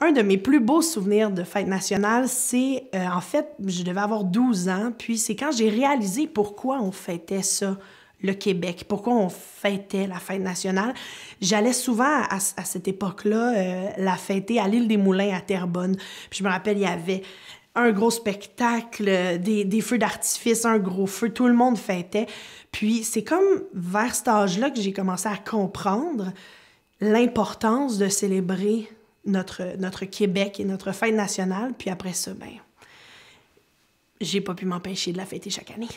Un de mes plus beaux souvenirs de fête nationale, c'est euh, en fait, je devais avoir 12 ans, puis c'est quand j'ai réalisé pourquoi on fêtait ça, le Québec, pourquoi on fêtait la fête nationale. J'allais souvent à, cette époque-là euh, la fêter à l'île des Moulins à Terrebonne. Puis je me rappelle, il y avait un gros spectacle, euh, des, des feux d'artifice, un gros feu, tout le monde fêtait. Puis c'est comme vers cet âge-là que j'ai commencé à comprendre l'importance de célébrer notre, notre Québec et notre fête nationale. Puis après ça, ben, j'ai pas pu m'empêcher de la fêter chaque année.